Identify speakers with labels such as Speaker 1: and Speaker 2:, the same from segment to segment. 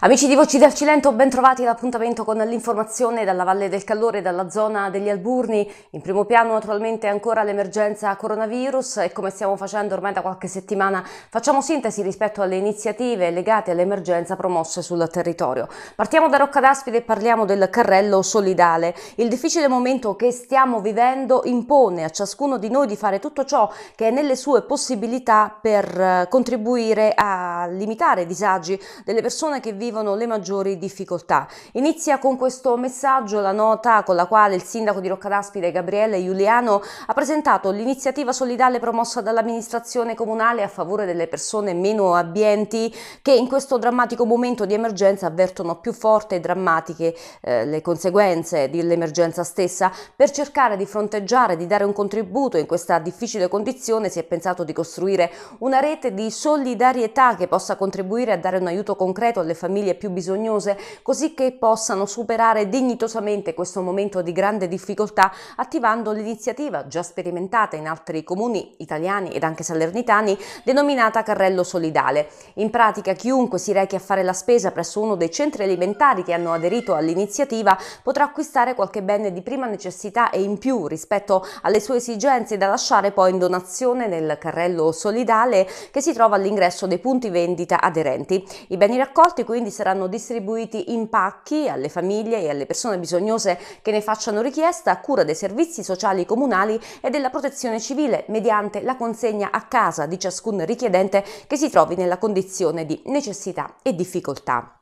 Speaker 1: Amici di Voci del Cilento, ben trovati all'appuntamento con l'informazione dalla Valle del Callore, dalla zona degli Alburni. In primo piano naturalmente ancora l'emergenza coronavirus e come stiamo facendo ormai da qualche settimana facciamo sintesi rispetto alle iniziative legate all'emergenza promosse sul territorio. Partiamo da Rocca d'Aspide e parliamo del carrello solidale. Il difficile momento che stiamo vivendo impone a ciascuno di noi di fare tutto ciò che è nelle sue possibilità per eh, contribuire a limitare i disagi delle persone che vivono vivono le maggiori difficoltà. Inizia con questo messaggio la nota con la quale il sindaco di Roccadaspide Gabriele Giuliano ha presentato l'iniziativa solidale promossa dall'amministrazione comunale a favore delle persone meno abbienti che in questo drammatico momento di emergenza avvertono più forte e drammatiche eh, le conseguenze dell'emergenza stessa. Per cercare di fronteggiare, di dare un contributo in questa difficile condizione si è pensato di costruire una rete di solidarietà che possa contribuire a dare un aiuto concreto alle famiglie famiglie più bisognose, così che possano superare dignitosamente questo momento di grande difficoltà attivando l'iniziativa già sperimentata in altri comuni italiani ed anche salernitani denominata Carrello Solidale. In pratica chiunque si rechi a fare la spesa presso uno dei centri alimentari che hanno aderito all'iniziativa potrà acquistare qualche bene di prima necessità e in più rispetto alle sue esigenze da lasciare poi in donazione nel carrello solidale che si trova all'ingresso dei punti vendita aderenti. I beni raccolti quindi quindi saranno distribuiti in pacchi alle famiglie e alle persone bisognose che ne facciano richiesta a cura dei servizi sociali comunali e della protezione civile mediante la consegna a casa di ciascun richiedente che si trovi nella condizione di necessità e difficoltà.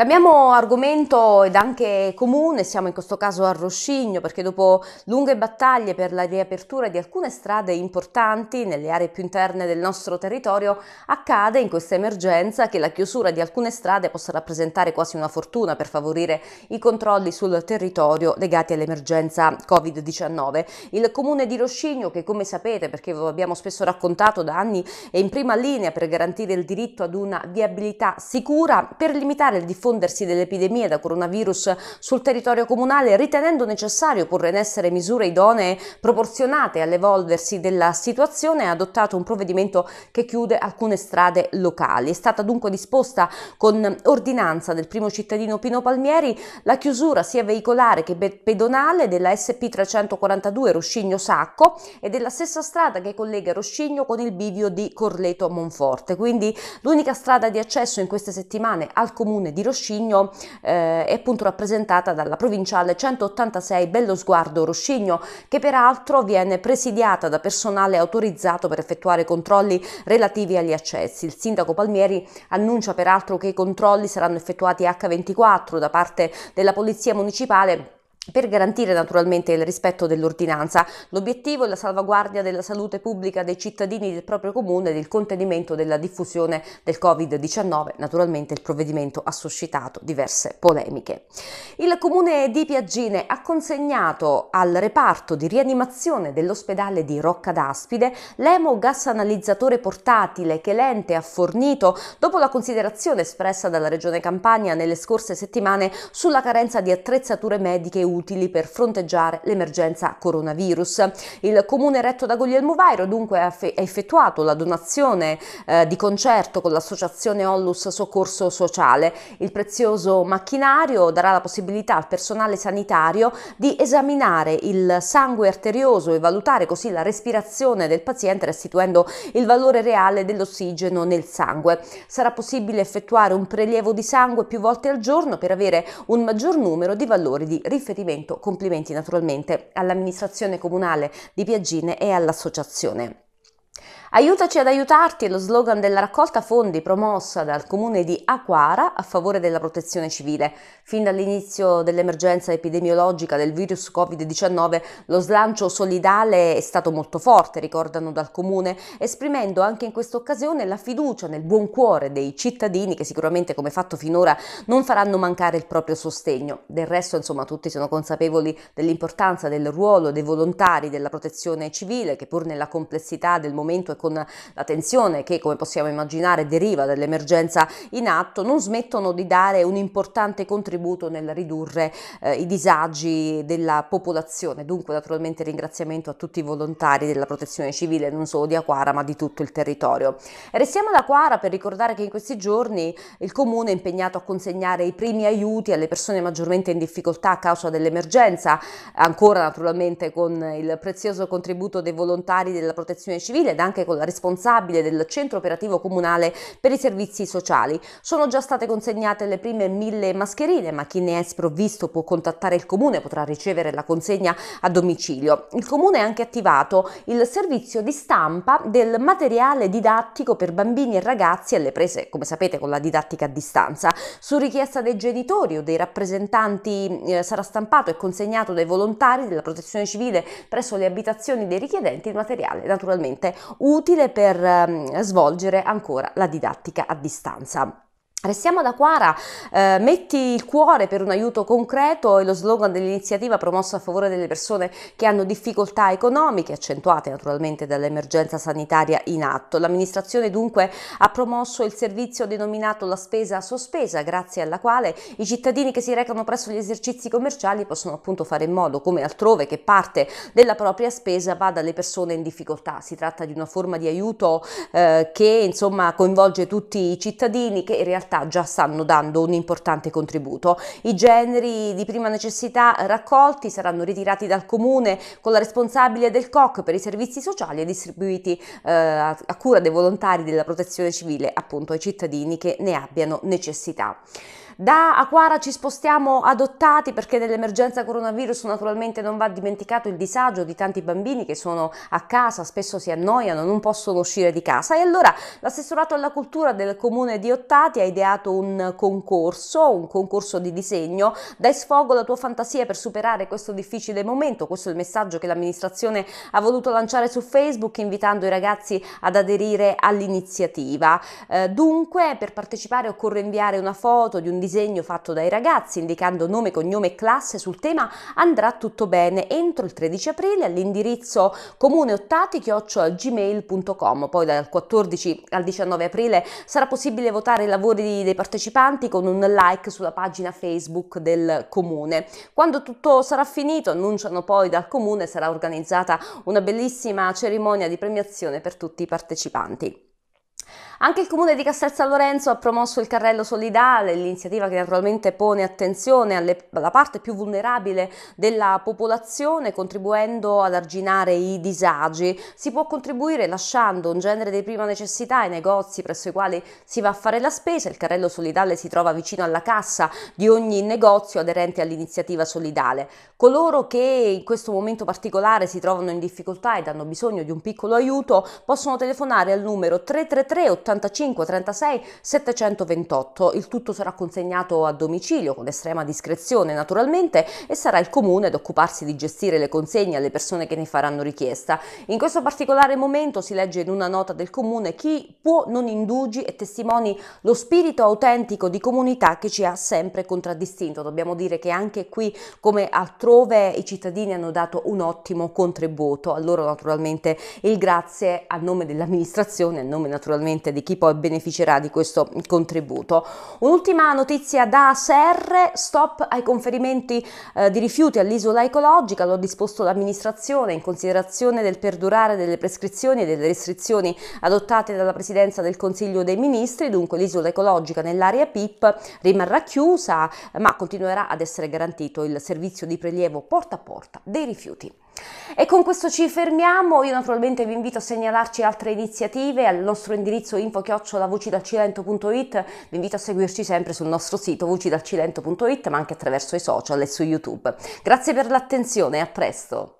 Speaker 1: Cambiamo argomento ed anche comune, siamo in questo caso a Roscigno perché dopo lunghe battaglie per la riapertura di alcune strade importanti nelle aree più interne del nostro territorio accade in questa emergenza che la chiusura di alcune strade possa rappresentare quasi una fortuna per favorire i controlli sul territorio legati all'emergenza Covid-19. Il comune di Roscigno che come sapete perché vi abbiamo spesso raccontato da anni è in prima linea per garantire il diritto ad una viabilità sicura per limitare il diffondersi diffondersi dell'epidemia da coronavirus sul territorio comunale, ritenendo necessario, porre in essere misure idonee proporzionate all'evolversi della situazione, ha adottato un provvedimento che chiude alcune strade locali. È stata dunque disposta con ordinanza del primo cittadino Pino Palmieri la chiusura sia veicolare che pedonale della SP 342 Roscigno Sacco e della stessa strada che collega Roscigno con il bivio di Corleto Monforte. Quindi l'unica strada di accesso in queste settimane al comune di Roscigno Roscigno eh, è appunto rappresentata dalla provinciale 186 Bello Sguardo Roscigno, che peraltro viene presidiata da personale autorizzato per effettuare controlli relativi agli accessi. Il sindaco Palmieri annuncia peraltro che i controlli saranno effettuati H24 da parte della Polizia Municipale per garantire naturalmente il rispetto dell'ordinanza. L'obiettivo è la salvaguardia della salute pubblica dei cittadini del proprio comune e il contenimento della diffusione del Covid-19. Naturalmente il provvedimento ha suscitato diverse polemiche. Il comune di Piaggine ha consegnato al reparto di rianimazione dell'ospedale di Rocca d'Aspide analizzatore portatile che l'ente ha fornito dopo la considerazione espressa dalla Regione Campania nelle scorse settimane sulla carenza di attrezzature mediche utili per fronteggiare l'emergenza coronavirus. Il comune retto da Guglielmo Vairo dunque ha effettuato la donazione eh, di concerto con l'associazione Onlus Soccorso Sociale. Il prezioso macchinario darà la possibilità al personale sanitario di esaminare il sangue arterioso e valutare così la respirazione del paziente restituendo il valore reale dell'ossigeno nel sangue. Sarà possibile effettuare un prelievo di sangue più volte al giorno per avere un maggior numero di valori di riferimento riferimento, complimenti naturalmente all'amministrazione comunale di Piaggine e all'associazione. Aiutaci ad aiutarti è lo slogan della raccolta fondi promossa dal comune di Aquara a favore della protezione civile. Fin dall'inizio dell'emergenza epidemiologica del virus Covid-19 lo slancio solidale è stato molto forte, ricordano dal comune, esprimendo anche in questa occasione la fiducia nel buon cuore dei cittadini che sicuramente come fatto finora non faranno mancare il proprio sostegno. Del resto, insomma, tutti sono consapevoli dell'importanza del ruolo dei volontari della protezione civile che pur nella complessità del momento con la tensione che come possiamo immaginare deriva dall'emergenza in atto, non smettono di dare un importante contributo nel ridurre eh, i disagi della popolazione. Dunque naturalmente ringraziamento a tutti i volontari della protezione civile, non solo di Aquara ma di tutto il territorio. E restiamo ad Aquara per ricordare che in questi giorni il comune è impegnato a consegnare i primi aiuti alle persone maggiormente in difficoltà a causa dell'emergenza, ancora naturalmente con il prezioso contributo dei volontari della protezione civile ed anche con con la responsabile del centro operativo comunale per i servizi sociali. Sono già state consegnate le prime mille mascherine, ma chi ne è sprovvisto può contattare il comune, e potrà ricevere la consegna a domicilio. Il comune ha anche attivato il servizio di stampa del materiale didattico per bambini e ragazzi alle prese, come sapete, con la didattica a distanza. Su richiesta dei genitori o dei rappresentanti eh, sarà stampato e consegnato dai volontari della protezione civile presso le abitazioni dei richiedenti il materiale, naturalmente un utile per ehm, svolgere ancora la didattica a distanza. Restiamo ad Quara, eh, metti il cuore per un aiuto concreto è lo slogan dell'iniziativa promossa a favore delle persone che hanno difficoltà economiche, accentuate naturalmente dall'emergenza sanitaria in atto. L'amministrazione dunque ha promosso il servizio denominato la spesa sospesa, grazie alla quale i cittadini che si recano presso gli esercizi commerciali possono appunto fare in modo, come altrove, che parte della propria spesa vada alle persone in difficoltà. Si tratta di una forma di aiuto eh, che insomma coinvolge tutti i cittadini che in realtà realtà già stanno dando un importante contributo. I generi di prima necessità raccolti saranno ritirati dal comune con la responsabile del COC per i servizi sociali e distribuiti eh, a cura dei volontari della protezione civile appunto ai cittadini che ne abbiano necessità. Da Aquara ci spostiamo adottati perché nell'emergenza coronavirus naturalmente non va dimenticato il disagio di tanti bambini che sono a casa, spesso si annoiano, non possono uscire di casa e allora l'assessorato alla cultura del comune di Ottati ha ideato un concorso, un concorso di disegno, dai sfogo alla tua fantasia per superare questo difficile momento, questo è il messaggio che l'amministrazione ha voluto lanciare su Facebook invitando i ragazzi ad aderire all'iniziativa. Eh, dunque per partecipare occorre inviare una foto di un disegno disegno fatto dai ragazzi indicando nome, cognome e classe sul tema andrà tutto bene entro il 13 aprile all'indirizzo comuneottati-gmail.com. Poi dal 14 al 19 aprile sarà possibile votare i lavori dei partecipanti con un like sulla pagina Facebook del comune. Quando tutto sarà finito, annunciano poi dal comune, sarà organizzata una bellissima cerimonia di premiazione per tutti i partecipanti. Anche il comune di Castel San Lorenzo ha promosso il carrello solidale, l'iniziativa che naturalmente pone attenzione alle, alla parte più vulnerabile della popolazione contribuendo ad arginare i disagi. Si può contribuire lasciando un genere di prima necessità ai negozi presso i quali si va a fare la spesa, il carrello solidale si trova vicino alla cassa di ogni negozio aderente all'iniziativa solidale. Coloro che in questo momento particolare si trovano in difficoltà ed hanno bisogno di un piccolo aiuto possono telefonare al numero 333 80 85 36 728. Il tutto sarà consegnato a domicilio con estrema discrezione naturalmente e sarà il comune ad occuparsi di gestire le consegne alle persone che ne faranno richiesta. In questo particolare momento si legge in una nota del comune chi può non indugi e testimoni lo spirito autentico di comunità che ci ha sempre contraddistinto. Dobbiamo dire che anche qui come altrove i cittadini hanno dato un ottimo contributo. A loro naturalmente il grazie a nome dell'amministrazione, a nome naturalmente di di chi poi beneficerà di questo contributo. Un'ultima notizia da ASR, stop ai conferimenti eh, di rifiuti all'isola ecologica, lo ha disposto l'amministrazione in considerazione del perdurare delle prescrizioni e delle restrizioni adottate dalla Presidenza del Consiglio dei Ministri, dunque l'isola ecologica nell'area PIP rimarrà chiusa ma continuerà ad essere garantito il servizio di prelievo porta a porta dei rifiuti. E con questo ci fermiamo, io naturalmente vi invito a segnalarci altre iniziative al nostro indirizzo info-vocidalcilento.it, vi invito a seguirci sempre sul nostro sito vocidalcilento.it ma anche attraverso i social e su YouTube. Grazie per l'attenzione e a presto!